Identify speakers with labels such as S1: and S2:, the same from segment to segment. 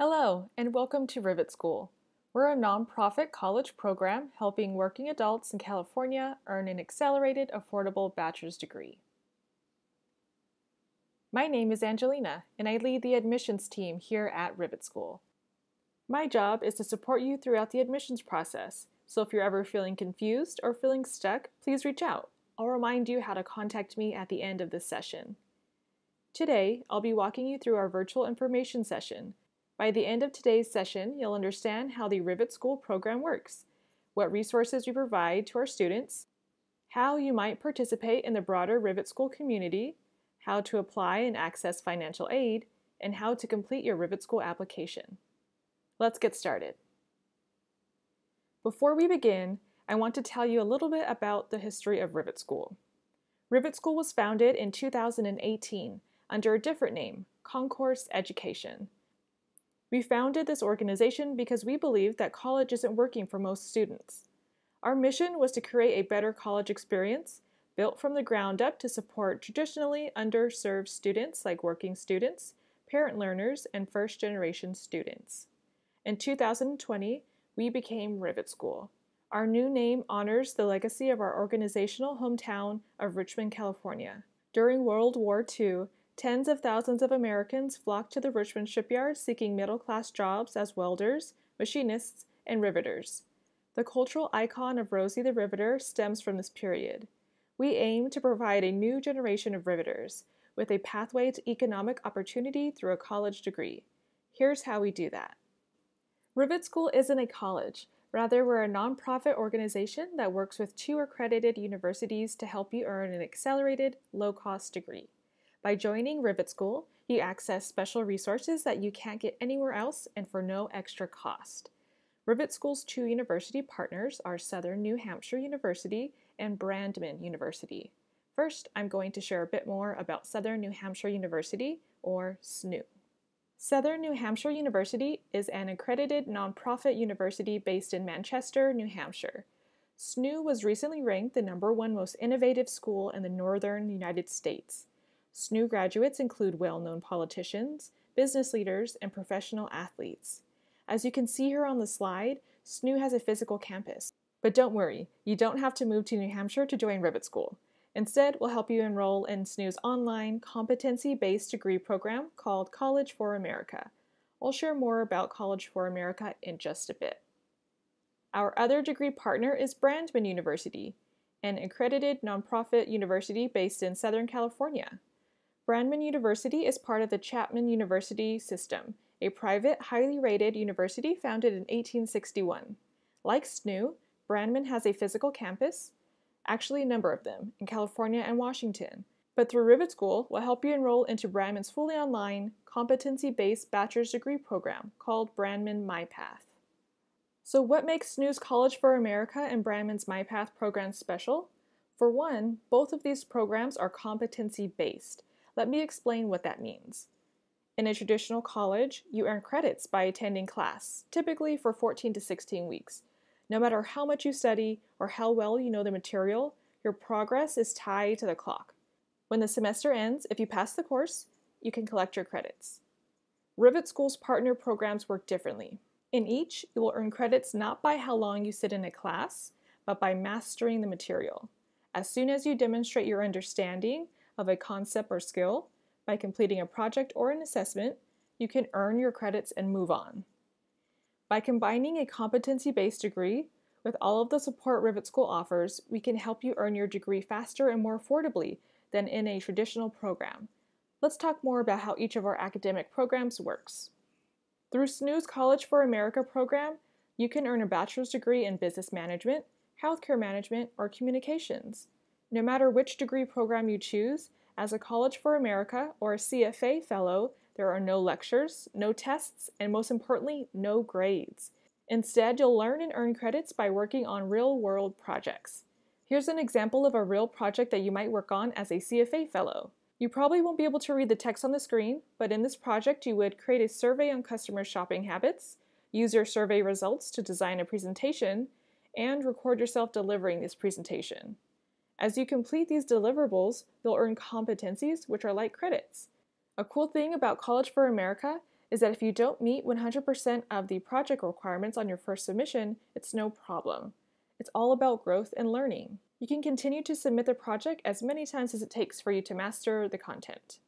S1: Hello, and welcome to Rivet School. We're a nonprofit college program helping working adults in California earn an accelerated, affordable bachelor's degree. My name is Angelina, and I lead the admissions team here at Rivet School. My job is to support you throughout the admissions process, so if you're ever feeling confused or feeling stuck, please reach out. I'll remind you how to contact me at the end of this session. Today, I'll be walking you through our virtual information session by the end of today's session, you'll understand how the Rivet School program works, what resources we provide to our students, how you might participate in the broader Rivet School community, how to apply and access financial aid, and how to complete your Rivet School application. Let's get started. Before we begin, I want to tell you a little bit about the history of Rivet School. Rivet School was founded in 2018 under a different name, Concourse Education. We founded this organization because we believe that college isn't working for most students. Our mission was to create a better college experience, built from the ground up to support traditionally underserved students like working students, parent learners, and first generation students. In 2020, we became Rivet School. Our new name honors the legacy of our organizational hometown of Richmond, California. During World War II, Tens of thousands of Americans flocked to the Richmond shipyard seeking middle class jobs as welders, machinists, and riveters. The cultural icon of Rosie the Riveter stems from this period. We aim to provide a new generation of riveters with a pathway to economic opportunity through a college degree. Here's how we do that Rivet School isn't a college, rather, we're a nonprofit organization that works with two accredited universities to help you earn an accelerated, low cost degree. By joining Rivet School, you access special resources that you can't get anywhere else and for no extra cost. Rivet School's two university partners are Southern New Hampshire University and Brandman University. First, I'm going to share a bit more about Southern New Hampshire University, or SNU. Southern New Hampshire University is an accredited nonprofit university based in Manchester, New Hampshire. SNU was recently ranked the number one most innovative school in the northern United States. SNU graduates include well known politicians, business leaders, and professional athletes. As you can see here on the slide, SNU has a physical campus. But don't worry, you don't have to move to New Hampshire to join Ribbit School. Instead, we'll help you enroll in SNU's online, competency based degree program called College for America. I'll share more about College for America in just a bit. Our other degree partner is Brandman University, an accredited nonprofit university based in Southern California. Brandman University is part of the Chapman University system, a private, highly rated university founded in 1861. Like SNU, Brandman has a physical campus, actually a number of them, in California and Washington, but through Rivet School will help you enroll into Brandman's fully online, competency-based bachelor's degree program called Brandman MyPath. So what makes SNU's College for America and Brandman's MyPath programs special? For one, both of these programs are competency-based, let me explain what that means. In a traditional college, you earn credits by attending class, typically for 14 to 16 weeks. No matter how much you study or how well you know the material, your progress is tied to the clock. When the semester ends, if you pass the course, you can collect your credits. Rivet School's partner programs work differently. In each, you will earn credits not by how long you sit in a class, but by mastering the material. As soon as you demonstrate your understanding, of a concept or skill by completing a project or an assessment, you can earn your credits and move on. By combining a competency based degree with all of the support Rivet School offers, we can help you earn your degree faster and more affordably than in a traditional program. Let's talk more about how each of our academic programs works. Through SNU's College for America program, you can earn a bachelor's degree in business management, healthcare management, or communications. No matter which degree program you choose, as a College for America or a CFA fellow, there are no lectures, no tests, and most importantly, no grades. Instead, you'll learn and earn credits by working on real world projects. Here's an example of a real project that you might work on as a CFA fellow. You probably won't be able to read the text on the screen, but in this project, you would create a survey on customer shopping habits, use your survey results to design a presentation, and record yourself delivering this presentation. As you complete these deliverables, you'll earn competencies, which are like credits. A cool thing about College for America is that if you don't meet 100% of the project requirements on your first submission, it's no problem. It's all about growth and learning. You can continue to submit the project as many times as it takes for you to master the content.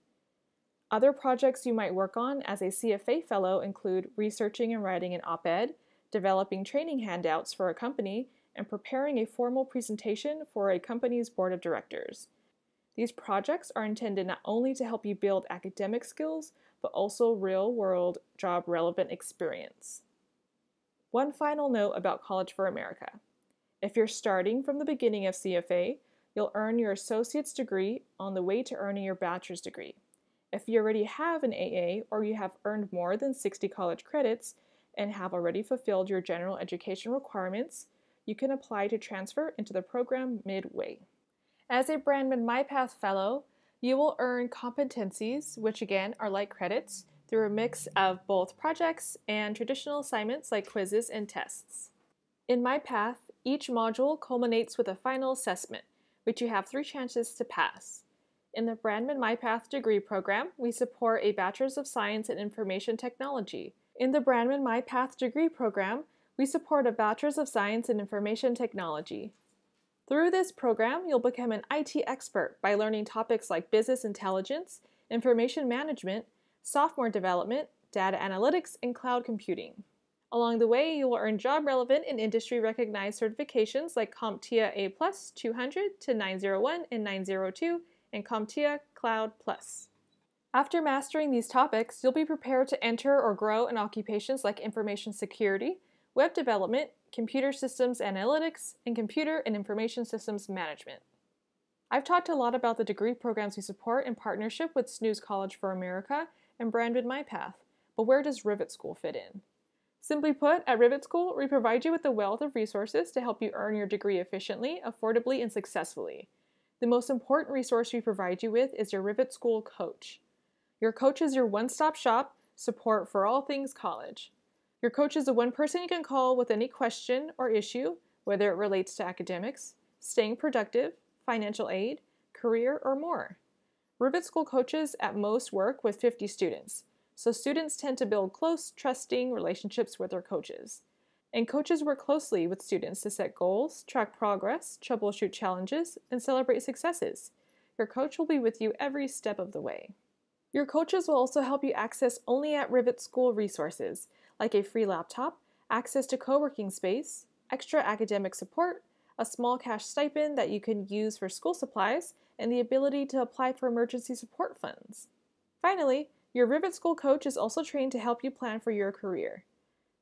S1: Other projects you might work on as a CFA fellow include researching and writing an op ed, developing training handouts for a company, and preparing a formal presentation for a company's board of directors. These projects are intended not only to help you build academic skills, but also real world job relevant experience. One final note about College for America. If you're starting from the beginning of CFA, you'll earn your associate's degree on the way to earning your bachelor's degree. If you already have an AA or you have earned more than 60 college credits and have already fulfilled your general education requirements, you can apply to transfer into the program midway. As a Brandman MyPath Fellow, you will earn competencies, which again are like credits, through a mix of both projects and traditional assignments like quizzes and tests. In MyPath, each module culminates with a final assessment, which you have three chances to pass. In the Brandman MyPath degree program, we support a Bachelor's of Science in Information Technology. In the Brandman MyPath degree program, we support a Bachelor's of Science in Information Technology. Through this program, you'll become an IT expert by learning topics like business intelligence, information management, software development, data analytics, and cloud computing. Along the way, you will earn job-relevant and industry-recognized certifications like CompTIA A+, 200 to 901 and 902, and CompTIA Cloud Plus. After mastering these topics, you'll be prepared to enter or grow in occupations like information security, web development, computer systems analytics, and computer and information systems management. I've talked a lot about the degree programs we support in partnership with Snooze College for America and My MyPath, but where does Rivet School fit in? Simply put, at Rivet School, we provide you with a wealth of resources to help you earn your degree efficiently, affordably, and successfully. The most important resource we provide you with is your Rivet School Coach. Your coach is your one stop shop support for all things college. Your coach is the one person you can call with any question or issue, whether it relates to academics, staying productive, financial aid, career, or more. Rivet School coaches at most work with 50 students, so students tend to build close, trusting relationships with their coaches. And coaches work closely with students to set goals, track progress, troubleshoot challenges, and celebrate successes. Your coach will be with you every step of the way. Your coaches will also help you access only at Rivet School resources, like a free laptop, access to co working space, extra academic support, a small cash stipend that you can use for school supplies, and the ability to apply for emergency support funds. Finally, your Rivet School coach is also trained to help you plan for your career.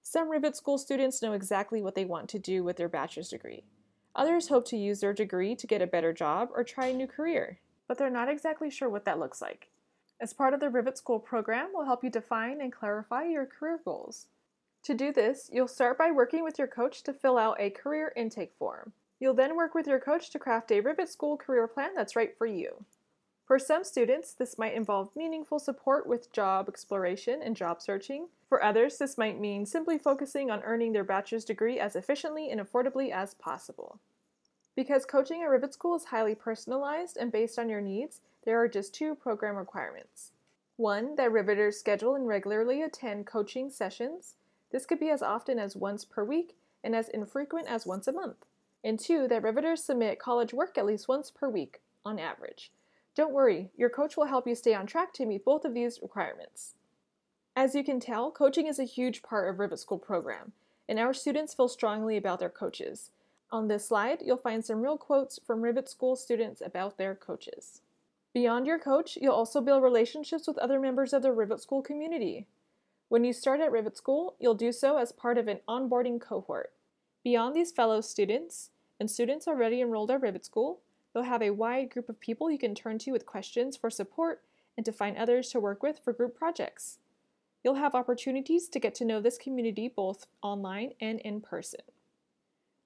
S1: Some Rivet School students know exactly what they want to do with their bachelor's degree. Others hope to use their degree to get a better job or try a new career, but they're not exactly sure what that looks like. As part of the Rivet School program, we'll help you define and clarify your career goals. To do this, you'll start by working with your coach to fill out a career intake form. You'll then work with your coach to craft a Rivet School career plan that's right for you. For some students, this might involve meaningful support with job exploration and job searching. For others, this might mean simply focusing on earning their bachelor's degree as efficiently and affordably as possible. Because coaching at Rivet School is highly personalized and based on your needs, there are just two program requirements. One, that riveters schedule and regularly attend coaching sessions. This could be as often as once per week and as infrequent as once a month. And two, that riveters submit college work at least once per week on average. Don't worry, your coach will help you stay on track to meet both of these requirements. As you can tell, coaching is a huge part of Rivet School program, and our students feel strongly about their coaches. On this slide, you'll find some real quotes from Rivet School students about their coaches. Beyond your coach, you'll also build relationships with other members of the Rivet School community. When you start at Rivet School, you'll do so as part of an onboarding cohort. Beyond these fellow students and students already enrolled at Rivet School, you'll have a wide group of people you can turn to with questions for support and to find others to work with for group projects. You'll have opportunities to get to know this community both online and in person.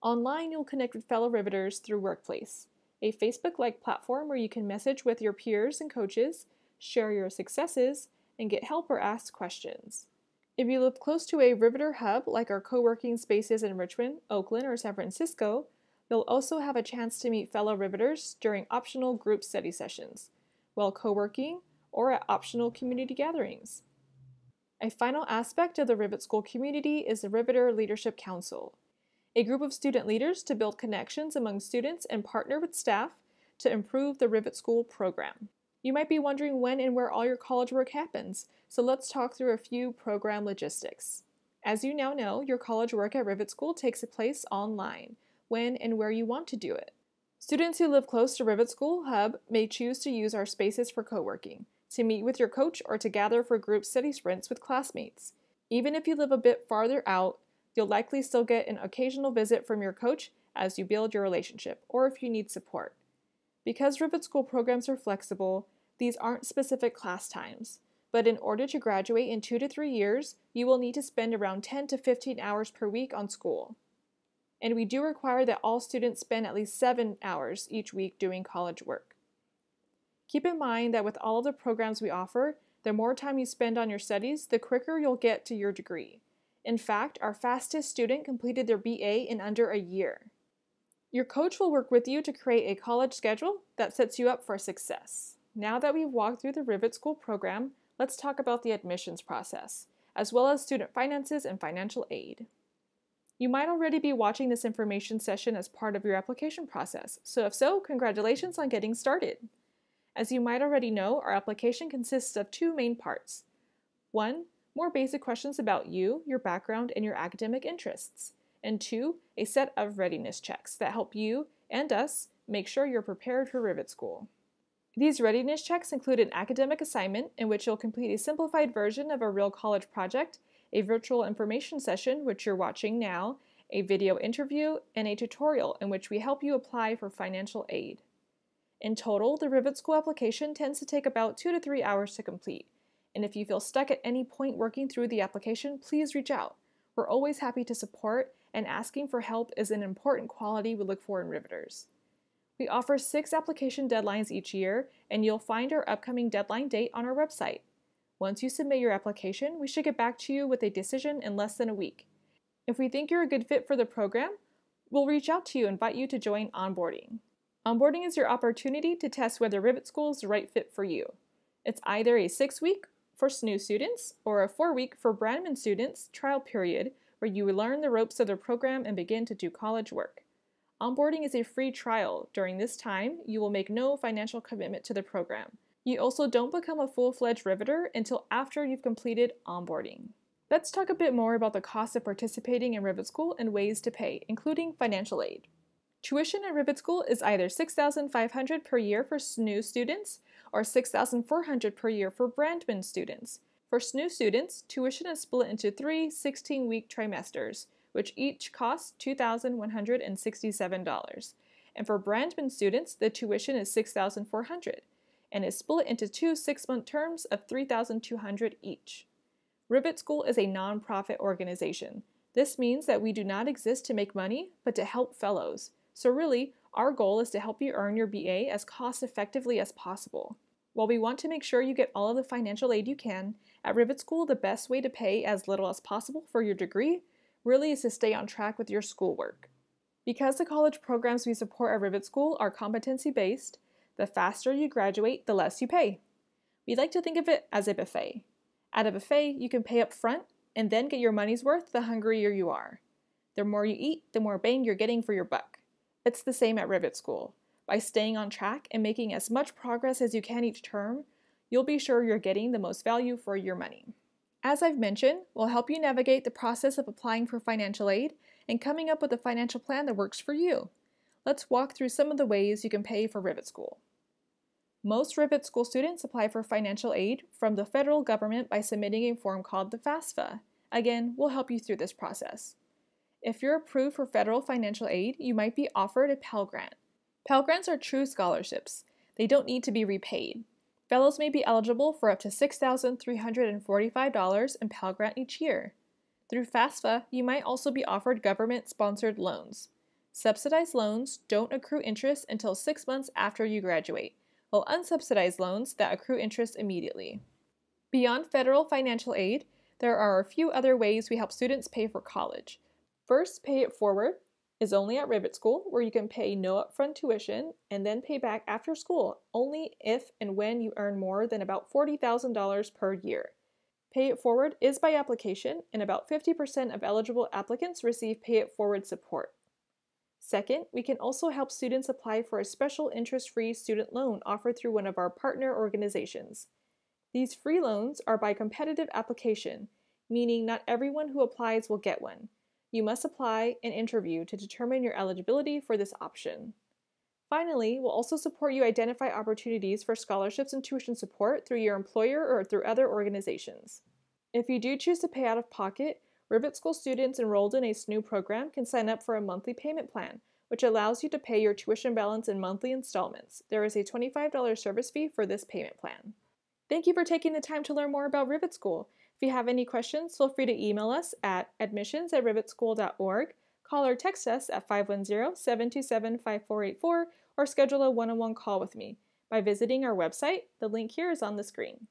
S1: Online, you'll connect with fellow Riveters through Workplace, a Facebook like platform where you can message with your peers and coaches, share your successes, and get help or ask questions. If you live close to a Riveter hub like our co working spaces in Richmond, Oakland, or San Francisco, you'll also have a chance to meet fellow Riveters during optional group study sessions, while co working, or at optional community gatherings. A final aspect of the Rivet School community is the Riveter Leadership Council a group of student leaders to build connections among students and partner with staff to improve the Rivet School program. You might be wondering when and where all your college work happens, so let's talk through a few program logistics. As you now know, your college work at Rivet School takes place online, when and where you want to do it. Students who live close to Rivet School Hub may choose to use our spaces for co working, to meet with your coach, or to gather for group study sprints with classmates. Even if you live a bit farther out, You'll likely still get an occasional visit from your coach as you build your relationship or if you need support. Because Rivet School programs are flexible, these aren't specific class times, but in order to graduate in two to three years, you will need to spend around 10 to 15 hours per week on school. And we do require that all students spend at least seven hours each week doing college work. Keep in mind that with all of the programs we offer, the more time you spend on your studies, the quicker you'll get to your degree. In fact, our fastest student completed their BA in under a year. Your coach will work with you to create a college schedule that sets you up for success. Now that we've walked through the Rivet School program, let's talk about the admissions process, as well as student finances and financial aid. You might already be watching this information session as part of your application process, so if so, congratulations on getting started. As you might already know, our application consists of two main parts. One, more basic questions about you, your background, and your academic interests. And two, a set of readiness checks that help you and us make sure you're prepared for Rivet School. These readiness checks include an academic assignment in which you'll complete a simplified version of a real college project, a virtual information session, which you're watching now, a video interview, and a tutorial in which we help you apply for financial aid. In total, the Rivet School application tends to take about two to three hours to complete, and if you feel stuck at any point working through the application, please reach out. We're always happy to support, and asking for help is an important quality we look for in Riveters. We offer six application deadlines each year, and you'll find our upcoming deadline date on our website. Once you submit your application, we should get back to you with a decision in less than a week. If we think you're a good fit for the program, we'll reach out to you and invite you to join onboarding. Onboarding is your opportunity to test whether Rivet School is the right fit for you. It's either a six week for SNU students or a four week for Brandman students trial period where you learn the ropes of the program and begin to do college work. Onboarding is a free trial. During this time, you will make no financial commitment to the program. You also don't become a full fledged riveter until after you've completed onboarding. Let's talk a bit more about the cost of participating in Rivet School and ways to pay, including financial aid. Tuition at Rivet School is either $6,500 per year for SNU students or 6,400 per year for Brandman students. For SNU students, tuition is split into three 16-week trimesters, which each cost $2,167. And for Brandman students, the tuition is $6,400 and is split into two six-month terms of $3,200 each. Rivet School is a nonprofit organization. This means that we do not exist to make money, but to help fellows. So really, our goal is to help you earn your BA as cost effectively as possible. While we want to make sure you get all of the financial aid you can, at Rivet School, the best way to pay as little as possible for your degree really is to stay on track with your schoolwork. Because the college programs we support at Rivet School are competency based, the faster you graduate, the less you pay. We like to think of it as a buffet. At a buffet, you can pay up front and then get your money's worth the hungrier you are. The more you eat, the more bang you're getting for your buck. It's the same at Rivet School. By staying on track and making as much progress as you can each term, you'll be sure you're getting the most value for your money. As I've mentioned, we'll help you navigate the process of applying for financial aid and coming up with a financial plan that works for you. Let's walk through some of the ways you can pay for Rivet School. Most Rivet School students apply for financial aid from the federal government by submitting a form called the FAFSA. Again, we'll help you through this process. If you're approved for federal financial aid, you might be offered a Pell Grant. Pell Grants are true scholarships. They don't need to be repaid. Fellows may be eligible for up to $6,345 in Pell Grant each year. Through FAFSA, you might also be offered government sponsored loans. Subsidized loans don't accrue interest until six months after you graduate, while unsubsidized loans that accrue interest immediately. Beyond federal financial aid, there are a few other ways we help students pay for college. First, pay it forward is only at Rivet School, where you can pay no upfront tuition and then pay back after school, only if and when you earn more than about $40,000 per year. Pay It Forward is by application, and about 50% of eligible applicants receive Pay It Forward support. Second, we can also help students apply for a special interest free student loan offered through one of our partner organizations. These free loans are by competitive application, meaning not everyone who applies will get one. You must apply and interview to determine your eligibility for this option. Finally, we'll also support you identify opportunities for scholarships and tuition support through your employer or through other organizations. If you do choose to pay out of pocket, Rivet School students enrolled in a SNU program can sign up for a monthly payment plan, which allows you to pay your tuition balance in monthly installments. There is a $25 service fee for this payment plan. Thank you for taking the time to learn more about Rivet School. If you have any questions, feel free to email us at admissions at call or text us at 510 727 5484, or schedule a one on one call with me by visiting our website. The link here is on the screen.